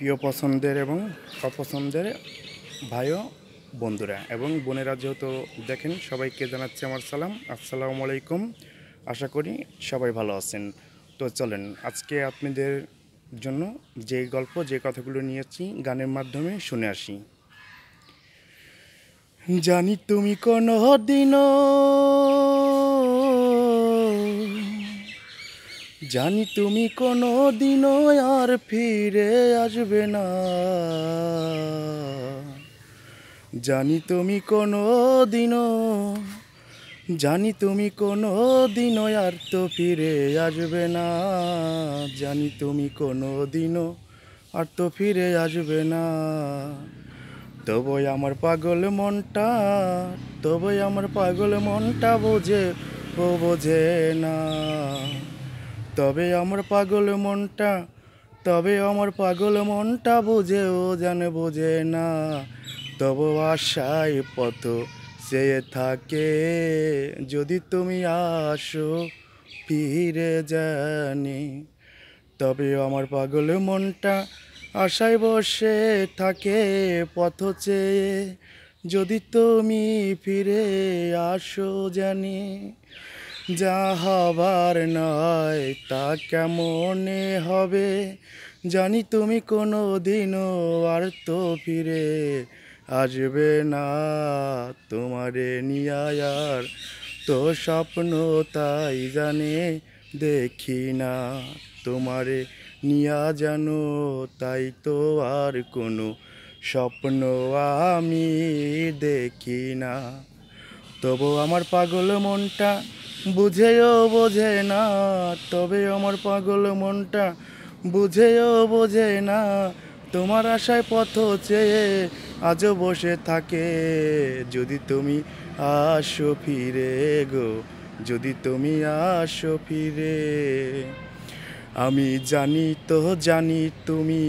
প্রিয় পছন্দের এবং অপছন্দের ভাইও বন্ধুরা এবং বোনেরা যেহেতু দেখেন সবাইকে জানাচ্ছি আমার সালাম আসসালামু আলাইকুম আশা করি সবাই ভালো আছেন তো চলেন আজকে আপনাদের জন্য যে গল্প যে কথাগুলো নিয়েছি গানের মাধ্যমে শুনে আসি জানি তুমি কোনো দিনও জানি তুমি কোনো দিনও আর ফিরে আসবে না জানি তুমি কোনো দিনও জানি তুমি কোনো দিনও আর তো ফিরে আসবে না জানি তুমি কোনো দিনও আর তো ফিরে আসবে না তবে আমার পাগল মনটা তবে আমার পাগল মনটা বোঝে ও বোঝে না তবে আমার পাগল মনটা তবে আমার পাগল মনটা বোঝেও জানে বোঝে না তব আশায় পথ সে থাকে যদি তুমি আসো ফিরে জানি তবে আমার পাগল মনটা আশায় বসে থাকে পথ চেয়ে যদি তুমি ফিরে আসো জানি যা হবার নয় তা কেমন হবে জানি তুমি কোনো দিনও আর তো ফিরে আসবে না তোমারে নিয়ার তো স্বপ্ন তাই জানে দেখি না তোমারে নিয়া জানো তাই তো আর কোনো স্বপ্ন আমি দেখি না তবু আমার পাগল মনটা বুঝেও বোঝে না তবে আমার পাগল মনটা বুঝেও বোঝে না তোমার আশায় পথ চেয়ে আজও বসে থাকে যদি তুমি আসো ফিরে গো যদি তুমি আসো ফিরে আমি জানি তো জানি তুমি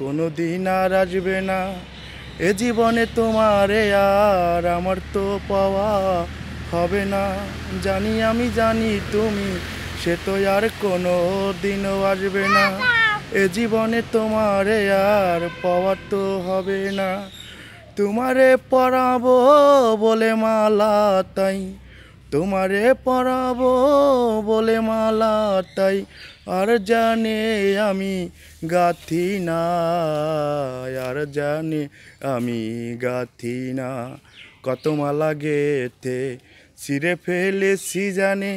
কোনো দিন আর আসবে না এ জীবনে তোমারে আর আমার তো পাওয়া হবে না জানি আমি জানি তুমি সে তো আর কোনো দিনও আসবে না এ জীবনে তোমারে আর পাওয়ার তো হবে না তোমারে পড়াবো বলে মালা তাই তোমারে পড়াবো বলে মালা তাই আর জানে আমি গাথি না আর জানে আমি গাথি না কত মালা গেতে ছিঁড়ে ফেলেছি জানে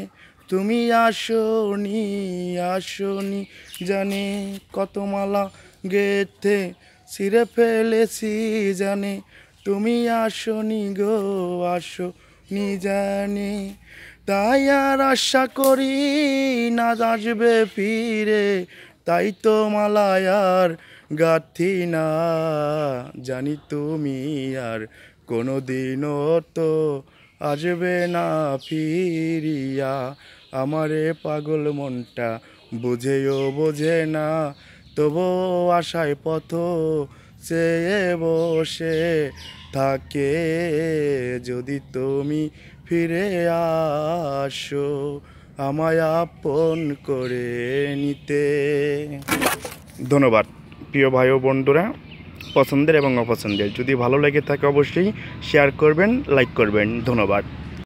তুমি আসনি আসনি জানে কত মালা গেথে ছিঁড়ে ফেলেছি জানে তুমি আসনি গো আসো নি জানে তাই আর আশা করি না আসবে ফিরে তাই তো মালায়ার গাঁথি না জানি তুমি আর কোনো দিনও তো আসবে না ফিরিয়া আমারে পাগল মনটা বুঝেও বোঝে না তবু আশায় পথ চেয়ে বসে থাকে যদি তুমি ফিরে আসো আমায় আপন করে নিতে ধন্যবাদ প্রিয় ভাই ও বন্ধুরা পছন্দের এবং অপছন্দের যদি ভালো লেগে থাকে অবশ্যই শেয়ার করবেন লাইক করবেন ধন্যবাদ